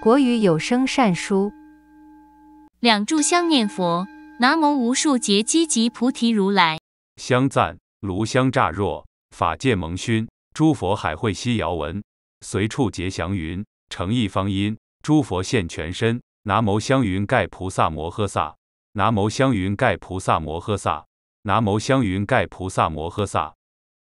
国语有声善书，两炷香念佛，南无无数劫积集菩提如来。香赞，炉香乍若，法界蒙熏，诸佛海会悉遥闻，随处结祥云，诚意方音，诸佛现全身。南无香云盖菩萨摩诃萨，南无香云盖菩萨摩诃萨，南无香云盖菩萨摩诃萨，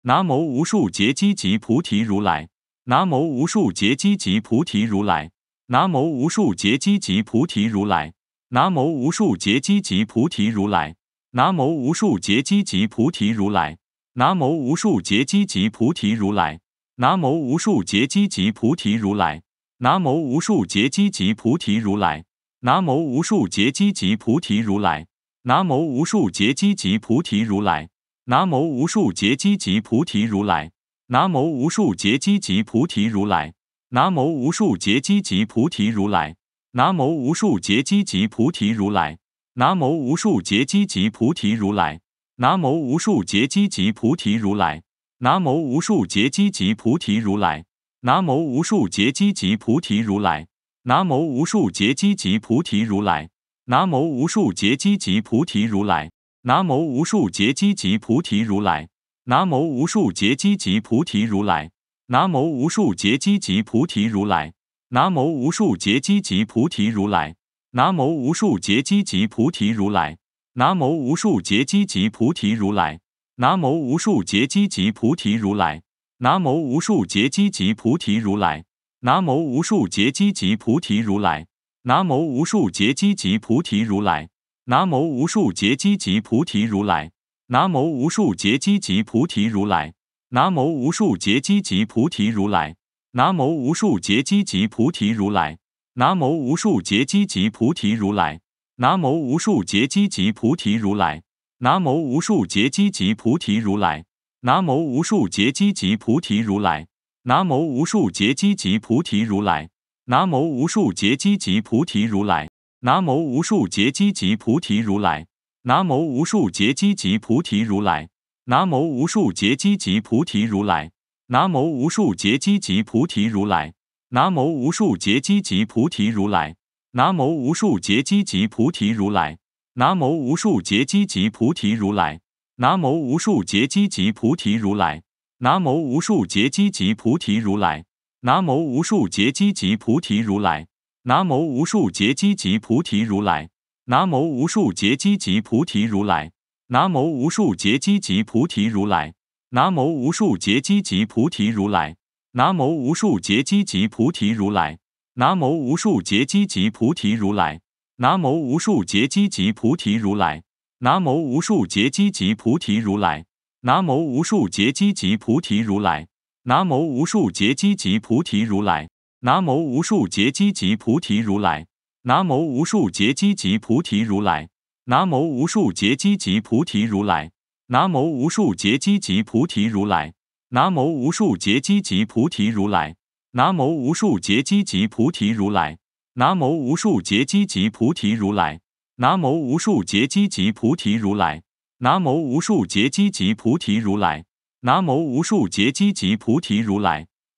南无无数劫积集菩提如来，南无无数劫积集菩提如来。南无无数劫积集菩提如来，南无无数劫积集菩提如来，南无无数劫积集菩提如来，南无无数劫积集菩提如来，南无无数劫积集菩提如来，南无无数劫积集菩提如来，南无无数劫积集菩提如来，南无无数劫积集菩提如来，南无无数劫积集菩提如来，南无无数劫积集菩提如来。南无无数劫积集菩提如来，南无无数劫积集菩提如来，南无无数劫积集菩提如来，南无无数劫积集菩提如来，南无无数劫积集菩提如来，南无无数劫积集菩提如来，南无无数劫积集菩提如来，南无无数劫积集菩提如来，南无无数劫积集菩提如来，南无无数劫积集菩提如来。南无无数劫积集菩提如来，南无无数劫积集菩提如来，南无无数劫积集菩提如来，南无无数劫积集菩提如来，南无无数劫积集菩提如来，南无无数劫积集菩提如来，南无无数劫积集菩提如来，南无无数劫积集菩提如来，南无无数劫积集菩提如来，南无无数劫积集菩提如来。南无无数劫积集菩提如来，南无无数劫积集菩提如来，南无无数劫积集菩提如来，南无无数劫积集菩提如来，南无无数劫积集菩提如来，南无无数劫积集菩提如来，南无无数劫积集菩提如来，南无无数劫积集菩提如来，南无无数劫积集菩提如来，南无无数劫积集菩提如来。南无无数劫积集菩提如来，南无无数劫积集菩提如来，南无无数劫积集菩提如来，南无无数劫积集菩提如来，南无无数劫积集菩提如来，南无无数劫积集菩提如来，南无无数劫积集菩提如来，南无无数劫积集菩提如来，南无无数劫积集菩提如来，南无无数劫积集菩提如来。南无无数劫积集菩提如来，南无无数劫积集菩提如来，南无无数劫积集菩提如来，南无无数劫积集菩提如来，南无无数劫积集菩提如来，南无无数劫积集菩提如来，南无无数劫积集菩提如来，南无无数劫积集菩提如来，南无无数劫积集菩提如来，南无无数劫积集菩提如来。南无无数劫积集菩提如来，南无无数劫积集菩提如来，南无无数劫积集菩提如来，南无无数劫积集菩提如来，南无无数劫积集菩提如来，南无无数劫积集菩提如来，南无无数劫积集菩提如来，南无无数劫积集菩提如来，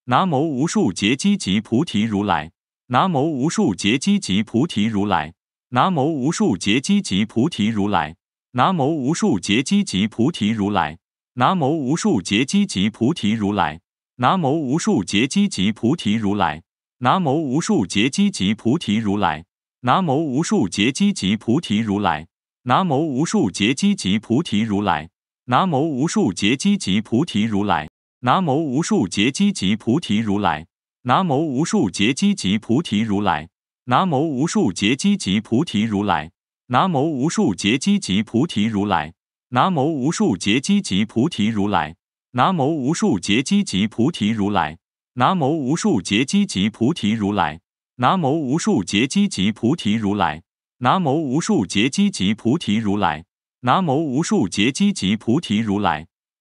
南无无数劫积集菩提如来，南无无数劫积集菩提如来。南无无数劫积集菩提如来，南无无数劫积集菩提如来，南无无数劫积集菩提如来，南无无数劫积集菩提如来，南无无数劫积集菩提如来，南无无数劫积集菩提如来，南无无数劫积集菩提如来，南无无数劫积集菩提如来，南无无数劫积集菩提如来，南无无数劫积集菩提如来。南无无数劫积集菩提如来，南无无数劫积集菩提如来，南无无数劫积集菩提如来，南无无数劫积集菩提如来，南无无数劫积集菩提如来，南无无数劫积集菩提如来，南无无数劫积集菩提如来，南无无数劫积集菩提如来，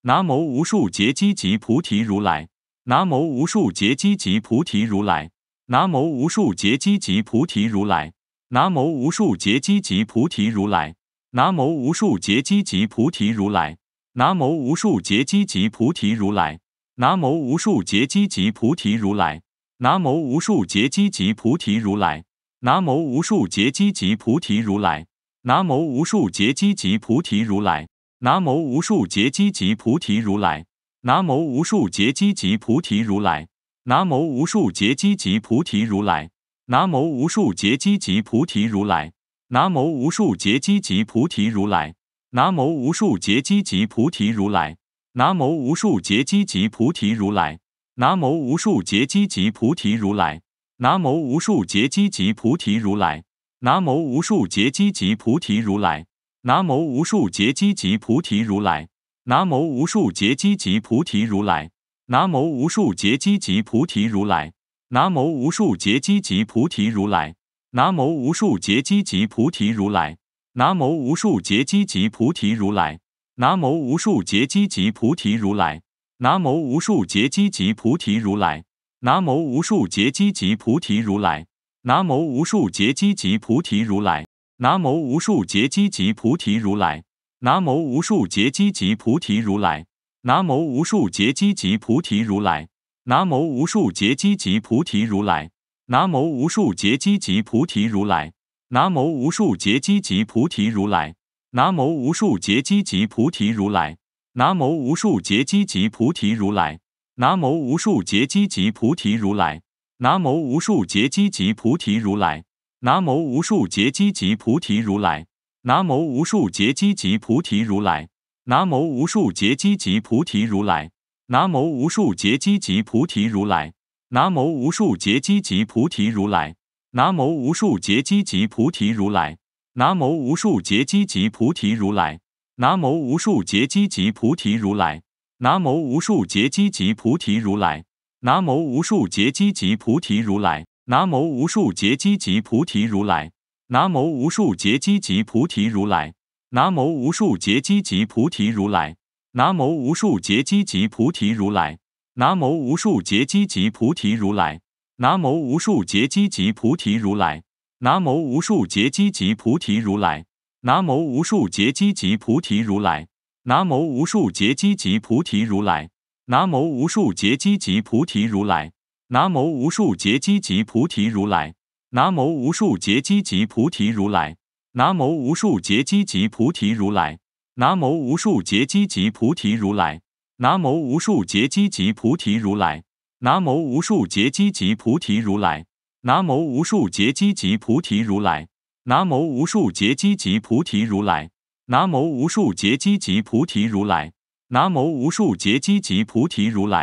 南无无数劫积集菩提如来，南无无数劫积集菩提如来。南无无数劫积集菩提如来，南无无数劫积集菩提如来，南无无数劫积集菩提如来，南无无数劫积集菩提如来，南无无数劫积集菩提如来，南无无数劫积集菩提如来，南无无数劫积集菩提如来，南无无数劫积集菩提如来，南无无数劫积集菩提如来，南无无数劫积集菩提如来。南无无数劫积集菩提如来，南无无数劫积集菩提如来，南无无数劫积集菩提如来，南无无数劫积集菩提如来，南无无数劫积集菩提如来，南无无数劫积集菩提如来，南无无数劫积集菩提如来，南无无数劫积集菩提如来，南无无数劫积集菩提如来，南无无数劫积集菩提如来。南无无数劫积集菩提如来，南无无数劫积集菩提如来，南无无数劫积集菩提如来，南无无数劫积集菩提如来，南无无数劫积集菩提如来，南无无数劫积集菩提如来，南无无数劫积集菩提如来，南无无数劫积集菩提如来，南无无数劫积集菩提如来，南无无数劫积集菩提如来。南无无数劫积集菩提如来，南无无数劫积集菩提如来，南无无数劫积集菩提如来，南无无数劫积集菩提如来，南无无数劫积集菩提如来，南无无数劫积集菩提如来，南无无数劫积集菩提如来，南无无数劫积集菩提如来，南无无数劫积集菩提如来，南无无数劫积集菩提如来。南无无数劫积集菩提如来，南无无数劫积集菩提如来，南无无数劫积集菩提如来，南无无数劫积集菩提如来，南无无数劫积集菩提如来，南无无数劫积集菩提如来，南无无数劫积集菩提如来，南无无数劫积集菩提如来，南无无数劫积集菩提如来，南无无数劫积集菩提如来。南无无数劫积集菩提如来，南无无数劫积集菩提如来，南无无数劫积集菩提如来，南无无数劫积集菩提如来，南无无数劫积集菩提如来，南无无数劫积集菩提如来，南无无数劫积集菩提如来，南无无数劫积集菩提如来，南无无数劫积集菩提如来，南无无数劫积集菩提如来。南无无数劫积集菩提如来，南无无数劫积集菩提如来，南无无数劫积集菩提如来，南无无数劫积集菩提如来，南无无数劫积集菩提如来，南无无数劫积集菩提如来，南无无数劫积集菩提如来，南无无数劫积集菩提如来，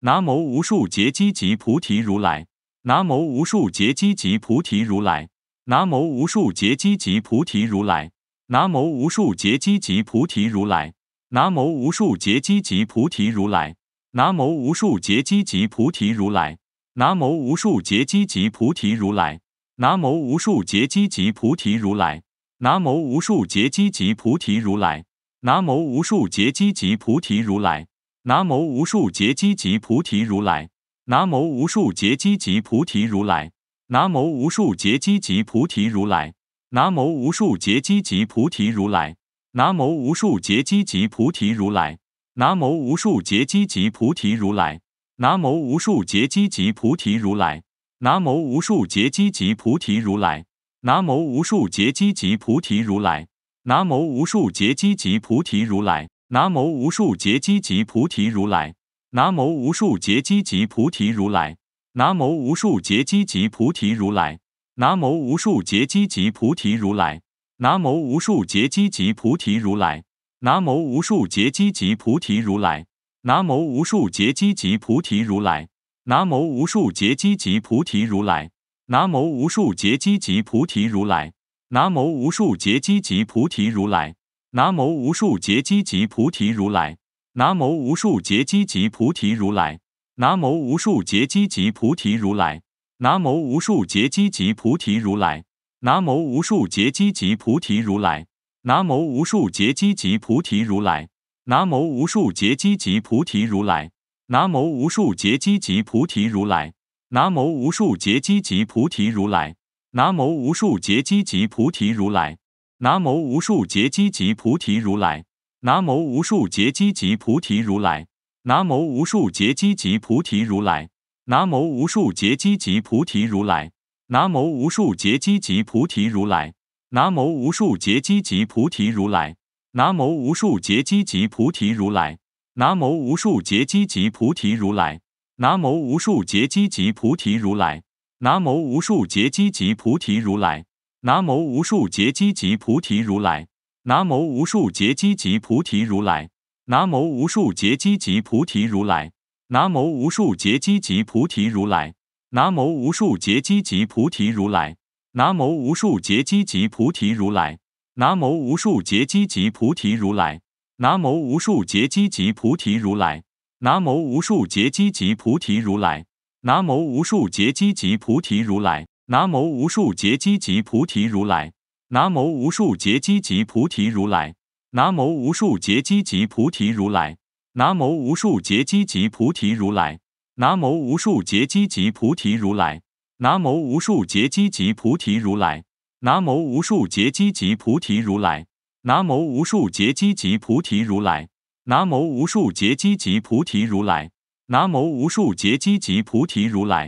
南无无数劫积集菩提如来，南无无数劫积集菩提如来。南无无数劫积集菩提如来，南无无数劫积集菩提如来，南无无数劫积集菩提如来，南无无数劫积集菩提如来，南无无数劫积集菩提如来，南无无数劫积集菩提如来，南无无数劫积集菩提如来，南无无数劫积集菩提如来，南无无数劫积集菩提如来，南无无数劫积集菩提如来。南无无数劫积集菩提如来，南无无数劫积集菩提如来，南无无数劫积集菩提如来，南无无数劫积集菩提如来，南无无数劫积集菩提如来，南无无数劫积集菩提如来，南无无数劫积集菩提如来，南无无数劫积集菩提如来，南无无数劫积集菩提如来，南无无数劫积集菩提如来。南无无数劫积集菩提如来，南无无数劫积集菩提如来，南无无数劫积集菩提如来，南无无数劫积集菩提如来，南无无数劫积集菩提如来，南无无数劫积集菩提如来，南无无数劫积集菩提如来，南无无数劫积集菩提如来，南无无数劫积集菩提如来，南无无数劫积集菩提如来。南无无数劫积集菩提如来，南无无数劫积集菩提如来，南无无数劫积集菩提如来，南无无数劫积集菩提如来，南无无数劫积集菩提如来，南无无数劫积集菩提如来，南无无数劫积集菩提如来，南无无数劫积集菩提如来，南无无数劫积集菩提如来，南无无数劫积集菩提如来。南无无数劫积集菩提如来，南无无数劫积集菩提如来，南无无数劫积集菩提如来，南无无数劫积集菩提如来，南无无数劫积集菩提如来，南无无数劫积集菩提如来，南无无数劫积集菩提如来，南无无数劫积集菩提如来，南无无数劫积集菩提如来，南无无数劫积集菩提如来。南无无数劫积集菩提如来，南无无数劫积集菩提如来，南无无数劫积集菩提如来，南无无数劫积集菩提如来，南无无数劫积集菩提如来，南无无数劫积集菩提如来，南无无数劫积集菩提如来，南无无数劫积集菩提如来，南无无数劫积集菩提如来，南无无数劫积集菩提如来。南无无数劫积集菩提如来，南无无数劫积集菩提如来，南无无数劫积集菩提如来，南无无数劫积集菩提如来，南无无数劫积集菩提如来，南无无数劫积集菩提如来，南无无数劫积集菩提如来，南无无数劫积集菩提如来，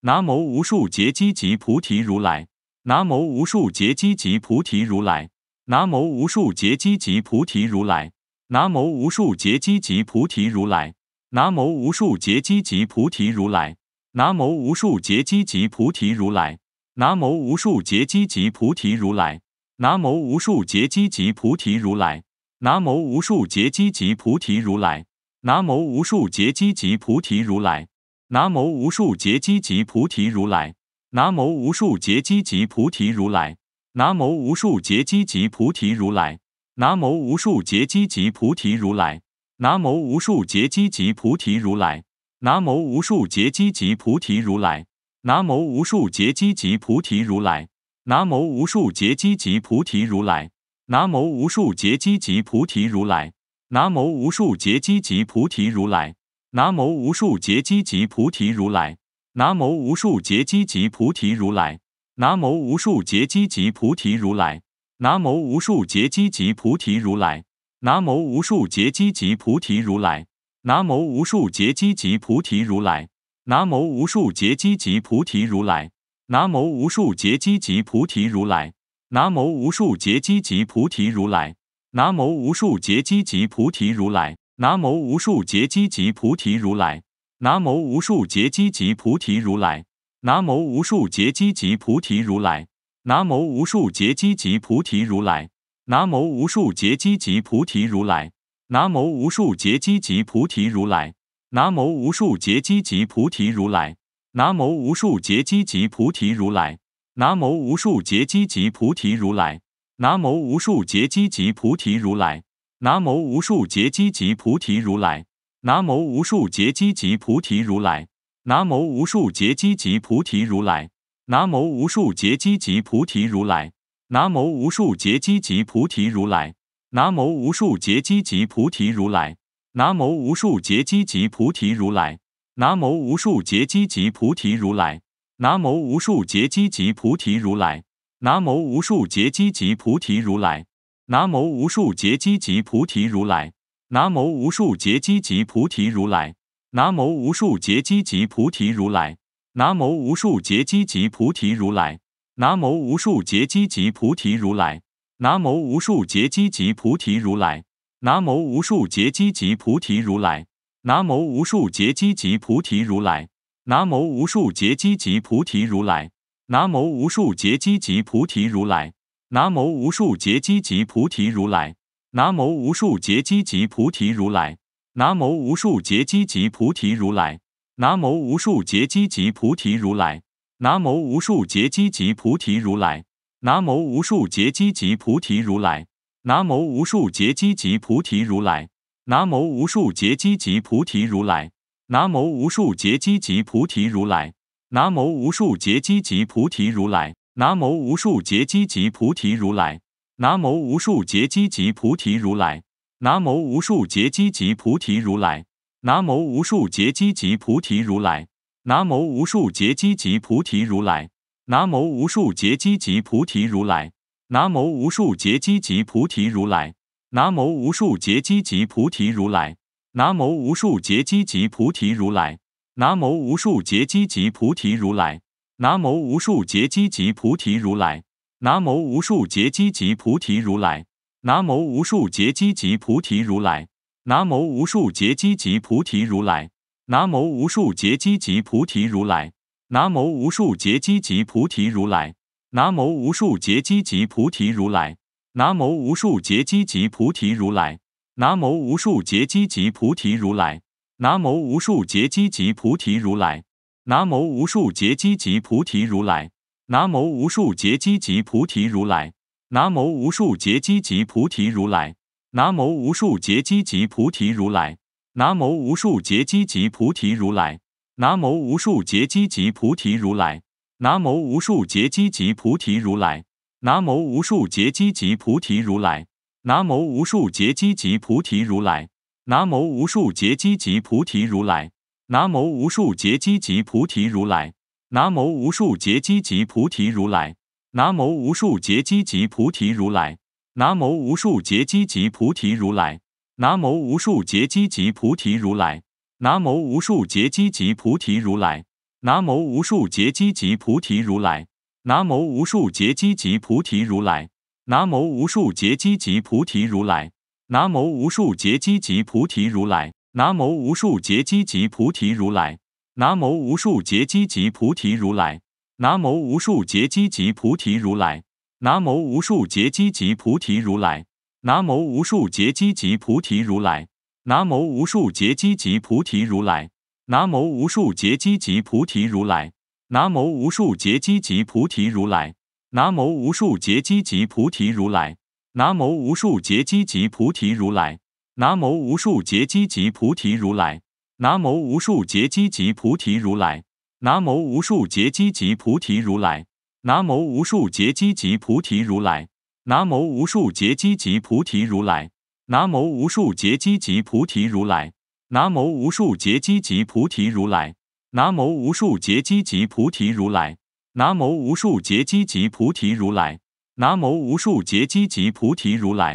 南无无数劫积集菩提如来，南无无数劫积集菩提如来。南无无数劫积集菩提如来，南无无数劫积集菩提如来，南无无数劫积集菩提如来，南无无数劫积集菩提如来，南无无数劫积集菩提如来，南无无数劫积集菩提如来，南无无数劫积集菩提如来，南无无数劫积集菩提如来，南无无数劫积集菩提如来，南无无数劫积集菩提如来。南无无数劫积集菩提如来，南无无数劫积集菩提如来，南无无数劫积集菩提如来，南无无数劫积集菩提如来，南无无数劫积集菩提如来，南无无数劫积集菩提如来，南无无数劫积集菩提如来，南无无数劫积集菩提如来，南无无数劫积集菩提如来，南无无数劫积集菩提如来。南无无数劫积集菩提如来，南无无数劫积集菩提如来，南无无数劫积集菩提如来，南无无数劫积集菩提如来，南无无数劫积集菩提如来，南无无数劫积集菩提如来，南无无数劫积集菩提如来，南无无数劫积集菩提如来，南无无数劫积集菩提如来，南无无数劫积集菩提如来。南无无数劫积集菩提如来，南无无数劫积集菩提如来，南无无数劫积集菩提如来，南无无数劫积集菩提如来，南无无数劫积集菩提如来，南无无数劫积集菩提如来，南无无数劫积集菩提如来，南无无数劫积集菩提如来，南无无数劫积集菩提如来，南无无数劫积集菩提如来。南无无数劫积集菩提如来，南无无数劫积集菩提如来，南无无数劫积集菩提如来，南无无数劫积集菩提如来，南无无数劫积集菩提如来，南无无数劫积集菩提如来，南无无数劫积集菩提如来，南无无数劫积集菩提如来，南无无数劫积集菩提如来，南无无数劫积集菩提如来。南无无数劫积集菩提如来，南无无数劫积集菩提如来，南无无数劫积集菩提如来，南无无数劫积集菩提如来，南无无数劫积集菩提如来，南无无数劫积集菩提如来，南无无数劫积集菩提如来，南无无数劫积集菩提如来，南无无数劫积集菩提如来，南无无数劫积集菩提如来。南无无数劫积集菩提如来，南无无数劫积集菩提如来，南无无数劫积集菩提如来，南无无数劫积集菩提如来，南无无数劫积集菩提如来，南无无数劫积集菩提如来，南无无数劫积集菩提如来，南无无数劫积集菩提如来，南无无数劫积集菩提如来，南无无数劫积集菩提如来。南无无数劫积集菩提如来，南无无数劫积集菩提如来，南无无数劫积集菩提如来，南无无数劫积集菩提如来，南无无数劫积集菩提如来，南无无数劫积集菩提如来，南无无数劫积集菩提如来，南无无数劫积集菩提如来，南无无数劫积集菩提如来，南无无数劫积集菩提如来。南无无数劫积集菩提如来，南无无数劫积集菩提如来，南无无数劫积集菩提如来，南无无数劫积集菩提如来，南无无数劫积集菩提如来，南无无数劫积集菩提如来，南无无数劫积集菩提如来，南无无数劫积集菩提如来，南无无数劫积集菩提如来，南无无数劫积集菩提如来。南无无数劫积集菩提如来，南无无数劫积集菩提如来，南无无数劫积集菩提如来，南无无数劫积集菩提如来，南无无数劫积集菩提如来，南无无数劫积集菩提如来，南无无数劫积集菩提如来，南无无数劫积集菩提如来，南无无数劫积集菩提如来，南无无数劫积集菩提如来。南无无数劫积集菩提如来，南无无数劫积集菩提如来，南无无数劫积集菩提如来，南无无数劫积集菩提如来，南无无数劫积集菩提如来，南无无数劫积集菩提如来，南无无数劫积集菩提如来，南无无数劫积集菩提如来，南无无数劫积集菩提如来，南无无数劫积集菩提如来。南无无数劫积集菩提如来，南无无数劫积集菩提如来，南无无数劫积集菩提如来，南无无数劫积集菩提如来，南无无数劫积集菩提如来，南无无数劫积集菩提如来，南无无数劫积集菩提如来，南无无数劫积集菩提如来，南无无数劫积集菩提如来，南无无数劫积集菩提如来。南无无数劫积集菩提如来，南无无数劫积集菩提如来，南无无数劫积集菩提如来，南无无数劫积集菩提如来，南无无数劫积集菩提如来，南无无数劫积集菩提如来，南无无数劫积集菩提如来，南无无数劫积集菩提如来，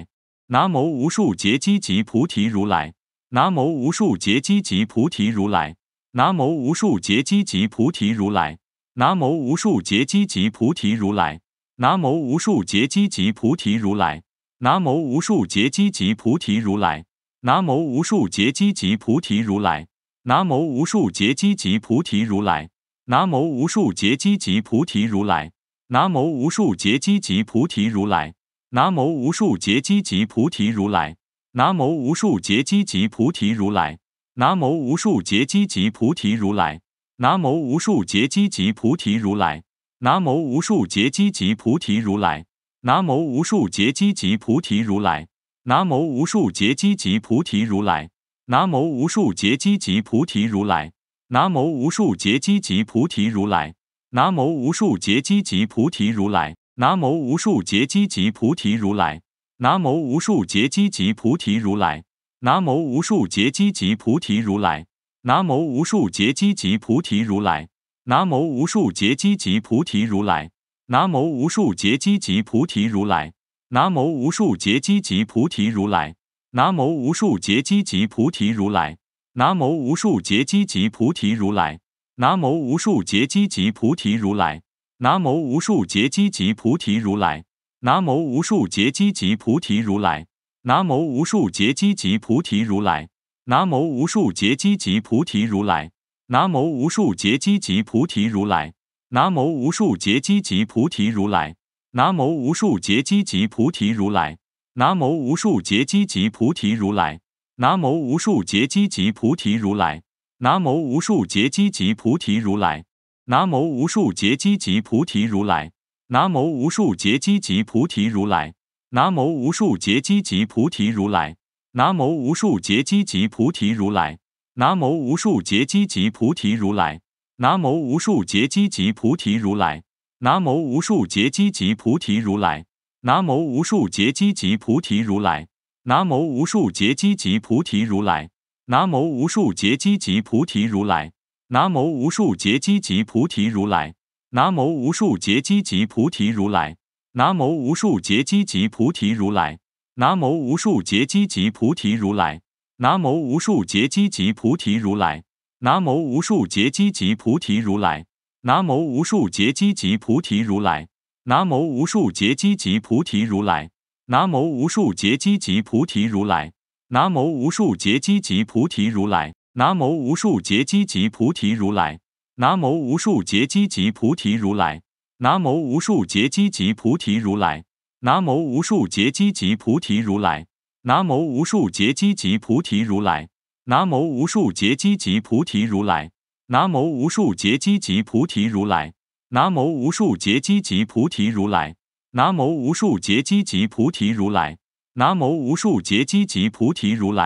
南无无数劫积集菩提如来，南无无数劫积集菩提如来。南无无数劫积集菩提如来，南无无数劫积集菩提如来，南无无数劫积集菩提如来，南无无数劫积集菩提如来，南无无数劫积集菩提如来，南无无数劫积集菩提如来，南无无数劫积集菩提如来，南无无数劫积集菩提如来，南无无数劫积集菩提如来，南无无数劫积集菩提如来。南无无数劫积集菩提如来，南无无数劫积集菩提如来，南无无数劫积集菩提如来，南无无数劫积集菩提如来，南无无数劫积集菩提如来，南无无数劫积集菩提如来，南无无数劫积集菩提如来，南无无数劫积集菩提如来，南无无数劫积集菩提如来，南无无数劫积集菩提如来。南无无数劫积集菩提如来，南无无数劫积集菩提如来，南无无数劫积集菩提如来，南无无数劫积集菩提如来，南无无数劫积集菩提如来，南无无数劫积集菩提如来，南无无数劫积集菩提如来，南无无数劫积集菩提如来，南无无数劫积集菩提如来，南无无数劫积集菩提如来。南无无数劫积集菩提如来，南无无数劫积集菩提如来，南无无数劫积集菩提如来，南无无数劫积集菩提如来，南无无数劫积集菩提如来，南无无数劫积集菩提如来，南无无数劫积集菩提如来，南无无数劫积集菩提如来，南无无数劫积集菩提如来，南无无数劫积集菩提如来。南无无数劫积集菩提如来，南无无数劫积集菩提如来，南无无数劫积集菩提如来，南无无数劫积集菩提如来，南无无数劫积集菩提如来，南无无数劫积集菩提如来，南无无数劫积集菩提如来，南无无数劫积集菩提如来，南无无数劫积集菩提如来，南无无数劫积集菩提如来。南无无数劫积集菩提如来，南无无数劫积集菩提如来，南无无数劫积集菩提如来，南无无数劫积集菩提如来，南无无数劫积集菩提如来，南无无数劫积集菩提如来，南无无数劫积集菩提如来，南无无数劫积集菩提如来，南无无数劫积集菩提如来，南无无数劫积集菩提如来。南无无数劫积集菩提如来，南无无数劫积集菩提如来，南无无数劫积集菩提如来，南无无数劫积集菩提如来，南无无数劫积集菩提如来，南无无数劫积集菩提如来，南无无数劫积集菩提如来，南无无数劫积集菩提如来，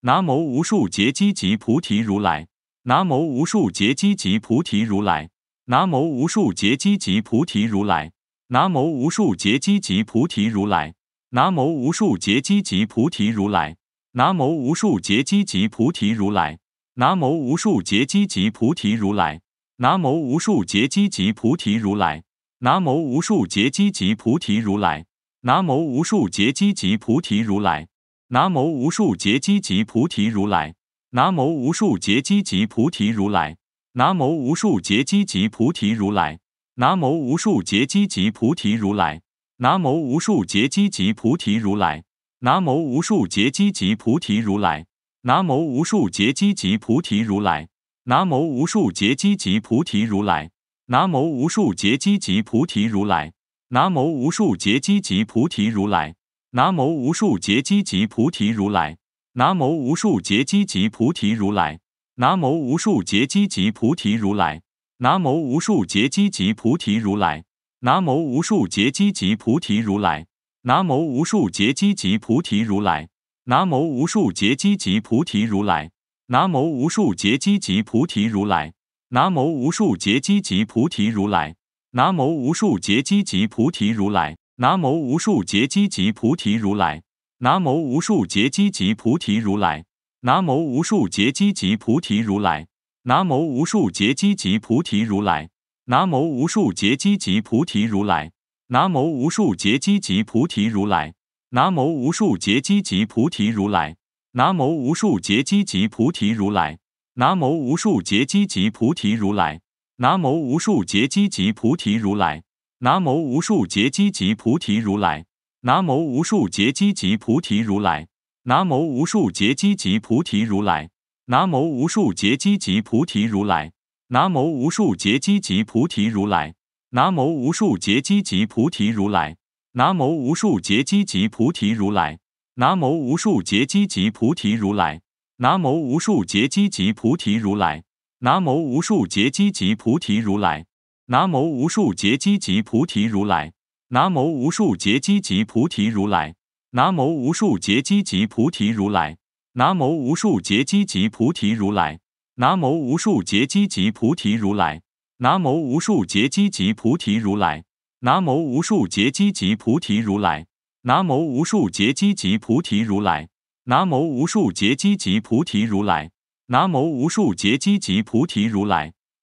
南无无数劫积集菩提如来，南无无数劫积集菩提如来。南无无数劫积集菩提如来，南无无数劫积集菩提如来，南无无数劫积集菩提如来，南无无数劫积集菩提如来，南无无数劫积集菩提如来，南无无数劫积集菩提如来，南无无数劫积集菩提如来，南无无数劫积集菩提如来，南无无数劫积集菩提如来，南无无数劫积集菩提如来。南无无数劫积集菩提如来，南无无数劫积集菩提如来，南无无数劫积集菩提如来，南无无数劫积集菩提如来，南无无数劫积集菩提如来，南无无数劫积集菩提如来，南无无数劫积集菩提如来，南无无数劫积集菩提如来，南无无数劫积集菩提如来，南无无数劫积集菩提如来。南无无数劫积集菩提如来，南无无数劫积集菩提如来，南无无数劫积集菩提如来，南无无数劫积集菩提如来，南无无数劫积集菩提如来，南无无数劫积集菩提如来，南无无数劫积集菩提如来，南无无数劫积集菩提如来，南无无数劫积集菩提如来，南无无数劫积集菩提如来。南无无数劫积集菩提如来，南无无数劫积集菩提如来，南无无数劫积集菩提如来，南无无数劫积集菩提如来，南无无数劫积集菩提如来，南无无数劫积集菩提如来，南无无数劫积集菩提如来，南无无数劫积集菩提如来，南无无数劫积集菩提如来，南无无数劫积集菩提如来。南无无数劫积集菩提如来，南无无数劫积集菩提如来，南无无数劫积集菩提如来，南无无数劫积集菩提如来，南无无数劫积集菩提如来，南无无数劫积集菩提如来，南无无数劫积集菩提如来，南无无数劫积集菩提如来，南无无数劫积集菩提如来，南无无数劫积集菩提如来。南无无数劫积集菩提如来，南无无数劫积集菩提如来，南无无数劫积集菩提如来，南无无数劫积集菩提如来，南无无数劫积集菩提如来，南无无数劫积集菩提如来，南无无数劫积集菩提如来，南无无数劫积集菩提如来，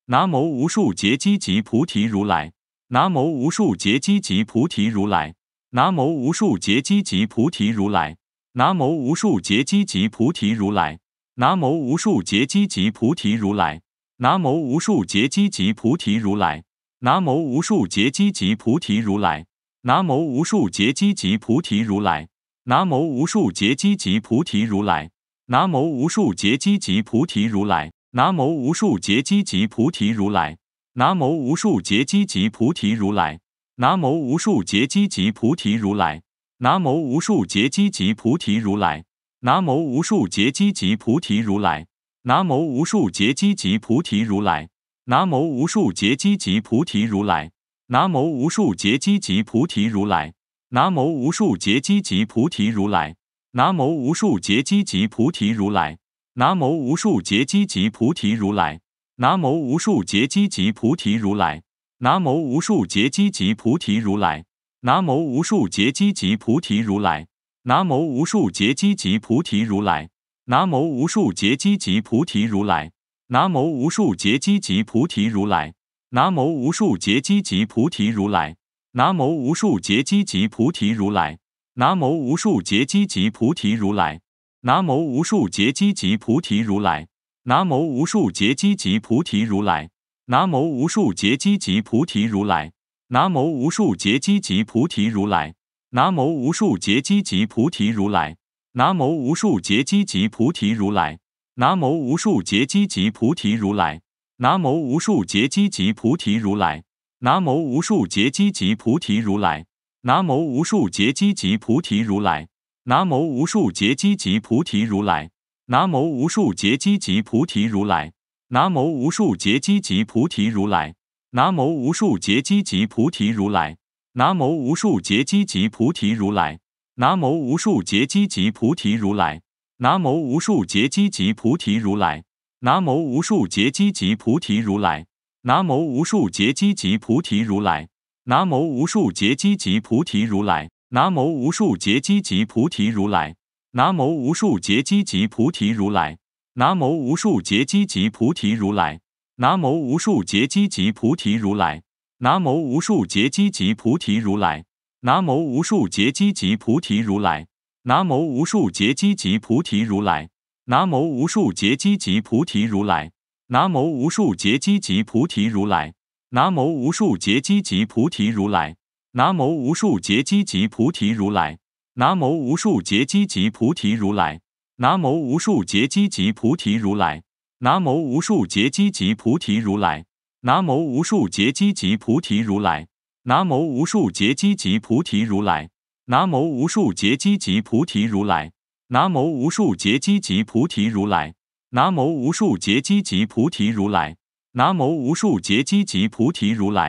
南无无数劫积集菩提如来，南无无数劫积集菩提如来。南无无数劫积集菩提如来，南无无数劫积集菩提如来，南无无数劫积集菩提如来，南无无数劫积集菩提如来，南无无数劫积集菩提如来，南无无数劫积集菩提如来，南无无数劫积集菩提如来，南无无数劫积集菩提如来，南无无数劫积集菩提如来，南无无数劫积集菩提如来。南无无数劫积集菩提如来，南无无数劫积集菩提如来，南无无数劫积集菩提如来，南无无数劫积集菩提如来，南无无数劫积集菩提如来，南无无数劫积集菩提如来，南无无数劫积集菩提如来，南无无数劫积集菩提如来，南无无数劫积集菩提如来，南无无数劫积集菩提如来。南无无数劫积集菩提如来，南无无数劫积集菩提如来，南无无数劫积集菩提如来，南无无数劫积集菩提如来，南无无数劫积集菩提如来，南无无数劫积集菩提如来，南无无数劫积集菩提如来，南无无数劫积集菩提如来，南无无数劫积集菩提如来，南无无数劫积集菩提如来。南无无数劫积集菩提如来，南无无数劫积集菩提如来，南无无数劫积集菩提如来，南无无数劫积集菩提如来，南无无数劫积集菩提如来，南无无数劫积集菩提如来，南无无数劫积集菩提如来，南无无数劫积集菩提如来，南无无数劫积集菩提如来，南无无数劫积集菩提如来。南无无数劫积集菩提如来，南无无数劫积集菩提如来，南无无数劫积集菩提如来，南无无数劫积集菩提如来，南无无数劫积集菩提如来，南无无数劫积集菩提如来，南无无数劫积集菩提如来，南无无数劫积集菩提如来，南无无数劫积集菩提如来，南无无数劫积集菩提如来。南无无数劫积集菩提如来，南无无数劫积集菩提如来，南无无数劫积集菩提如来，南无无数劫积集菩提如来，南无无数劫积集菩提如来，南无无数劫积集菩提如来，南无无数劫积集菩提如来，南无无数劫积集菩提如来，南无无数劫积集菩提如来，南无无数劫积集菩提如来。南无无数劫积集菩提如来，南无无数劫积集菩提如来，南无无数劫积集菩提如来，南无无数劫积集菩提如来，南无无数劫积集菩提如来，南无无数劫积集菩提如来，南无无数劫积集菩提如来，南无无数劫积集菩提如来，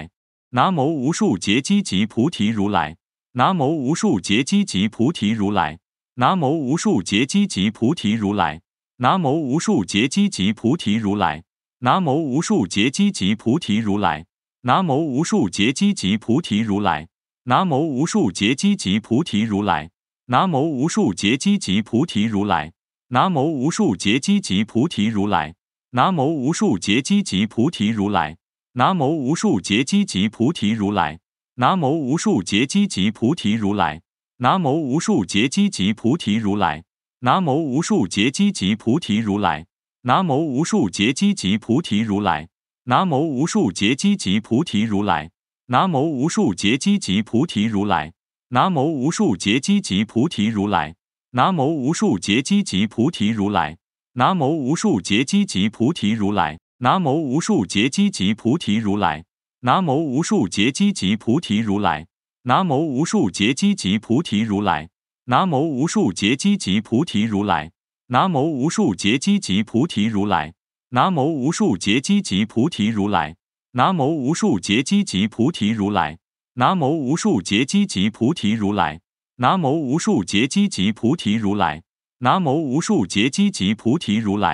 南无无数劫积集菩提如来，南无无数劫积集菩提如来。南无无数劫积集菩提如来，南无无数劫积集菩提如来，南无无数劫积集菩提如来，南无无数劫积集菩提如来，南无无数劫积集菩提如来，南无无数劫积集菩提如来，南无无数劫积集菩提如来，南无无数劫积集菩提如来，南无无数劫积集菩提如来，南无无数劫积集菩提如来。南无无数劫积集菩提如来，南无无数劫积集菩提如来，南无无数劫积集菩提如来，南无无数劫积集菩提如来，南无无数劫积集菩提如来，南无无数劫积集菩提如来，南无无数劫积集菩提如来，南无无数劫积集菩提如来，南无无数劫积集菩提如来，南无无数劫积集菩提如来。南无无数劫积集菩提如来，南无无数劫积集菩提如来，南无无数劫积集菩提如来，南无无数劫积集菩提如来，南无无数劫积集菩提如来，南无无数劫积集菩提如来，南无无数劫积集菩提如来，南无无数劫积集菩提如来，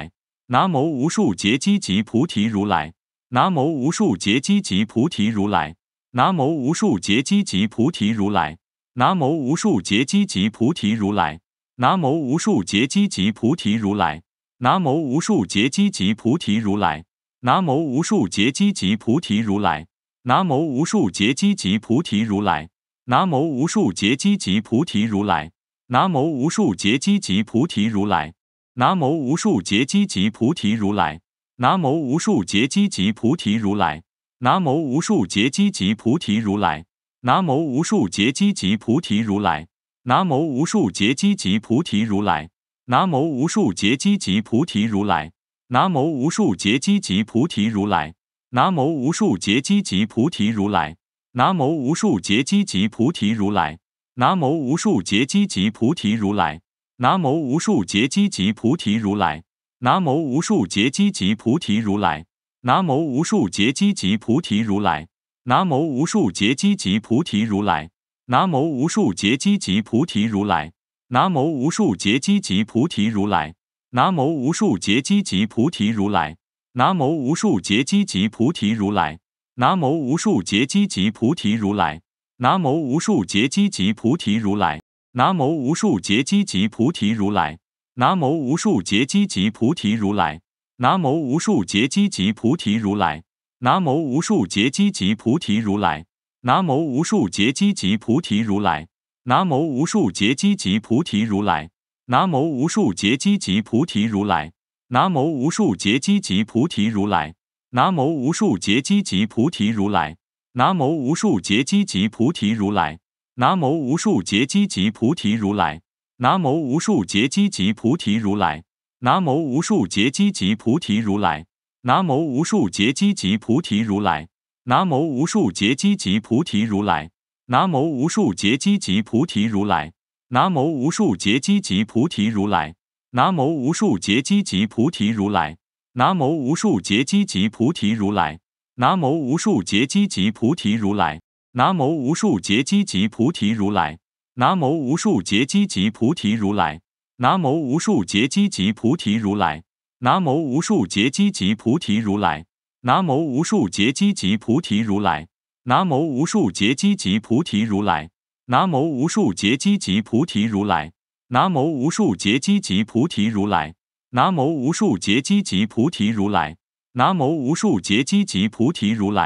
南无无数劫积集菩提如来，南无无数劫积集菩提如来。南无无数劫积集菩提如来，南无无数劫积集菩提如来，南无无数劫积集菩提如来，南无无数劫积集菩提如来，南无无数劫积集菩提如来，南无无数劫积集菩提如来，南无无数劫积集菩提如来，南无无数劫积集菩提如来，南无无数劫积集菩提如来，南无无数劫积集菩提如来。南无无数劫积集菩提如来，南无无数劫积集菩提如来，南无无数劫积集菩提如来，南无无数劫积集菩提如来，南无无数劫积集菩提如来，南无无数劫积集菩提如来，南无无数劫积集菩提如来，南无无数劫积集菩提如来，南无无数劫积集菩提如来，南无无数劫积集菩提如来。南无无数劫积集菩提如来，南无无数劫积集菩提如来，南无无数劫积集菩提如来，南无无数劫积集菩提如来，南无无数劫积集菩提如来，南无无数劫积集菩提如来，南无无数劫积集菩提如来，南无无数劫积集菩提如来，南无无数劫积集菩提如来，南无无数劫积集菩提如来。南无无数劫积集菩提如来，南无无数劫积集菩提如来，南无无数劫积集菩提如来，南无无数劫积集菩提如来，南无无数劫积集菩提如来，南无无数劫积集菩提如来，南无无数劫积集菩提如来，南无无数劫积集菩提如来，南无无数劫积集菩提如来，南无无数劫积集菩提如来。南无无数劫积集菩提如来，南无无数劫积集菩提如来，南无无数劫积集菩提如来，南无无数劫积集菩提如来，南无无数劫积集菩提如来，南无无数劫积集菩提如来，南无无数劫积集菩提如来，南无无数劫积集菩提如来，南无无数劫积集菩提如来，南无无数劫积集菩提如来。南无无数劫积集菩提如来，南无无数劫积集菩提如来，南无无数劫积集菩提如来，南无无数劫积集菩提如来，南无无数劫积集菩提如来，南无无数劫积集菩提如来，南无无数劫积集菩提如来，南无无数劫积集菩提如来，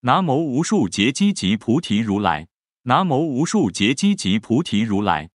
南无无数劫积集菩提如来，南无无数劫积集菩提如来。